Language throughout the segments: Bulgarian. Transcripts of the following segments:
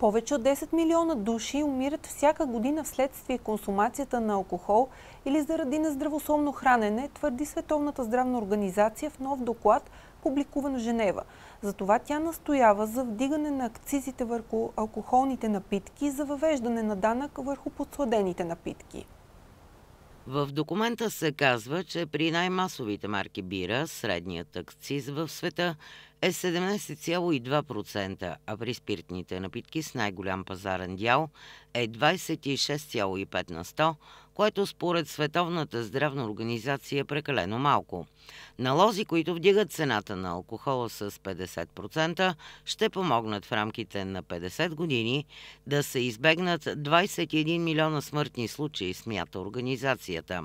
Повече от 10 милиона души умират всяка година вследствие консумацията на алкохол или заради нездравословно хранене, твърди Световната здравна организация в нов доклад, публикуван в Женева. Затова тя настоява за вдигане на акцизите върху алкохолните напитки и за въвеждане на данък върху подсладените напитки. В документа се казва, че при най-масовите марки бира средният акциз в света е 17,2%, а при спиртните напитки с най-голям пазарен дял е 26,5 на 100, което според Световната здравна организация е прекалено малко. Налози, които вдигат цената на алкохола с 50%, ще помогнат в рамките на 50 години да се избегнат 21 милиона смъртни случаи, смята организацията.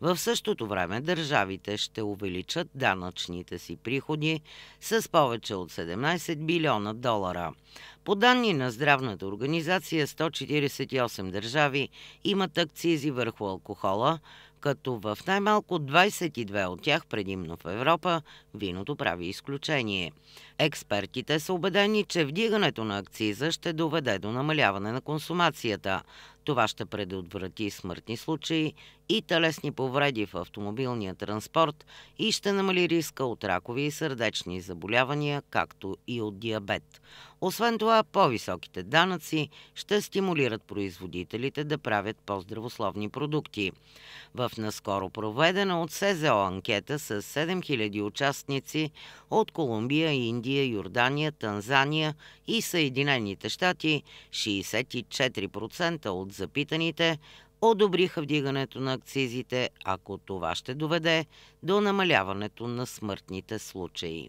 В същото време държавите ще увеличат данъчните си приходи с повече от 17 билиона долара. По данни на Здравната организация, 148 държави имат акцизи върху алкохола, като в най-малко 22 от тях, предимно в Европа, виното прави изключение. Експертите са убедени, че вдигането на акциза ще доведе до намаляване на консумацията. Това ще предотврати смъртни случаи и телесни повреди в автомобилния транспорт и ще намали риска от ракови и сърдечни заболявания, както и от диабет. Освен това, по-високите данъци ще стимулират производителите да правят по-здравословни продукти. В наскоро проведена от СЗО анкета с 7000 участници от Колумбия, Индия, Йордания, Танзания и Съединените щати, 64% от Запитаните одобриха вдигането на акцизите, ако това ще доведе до намаляването на смъртните случаи.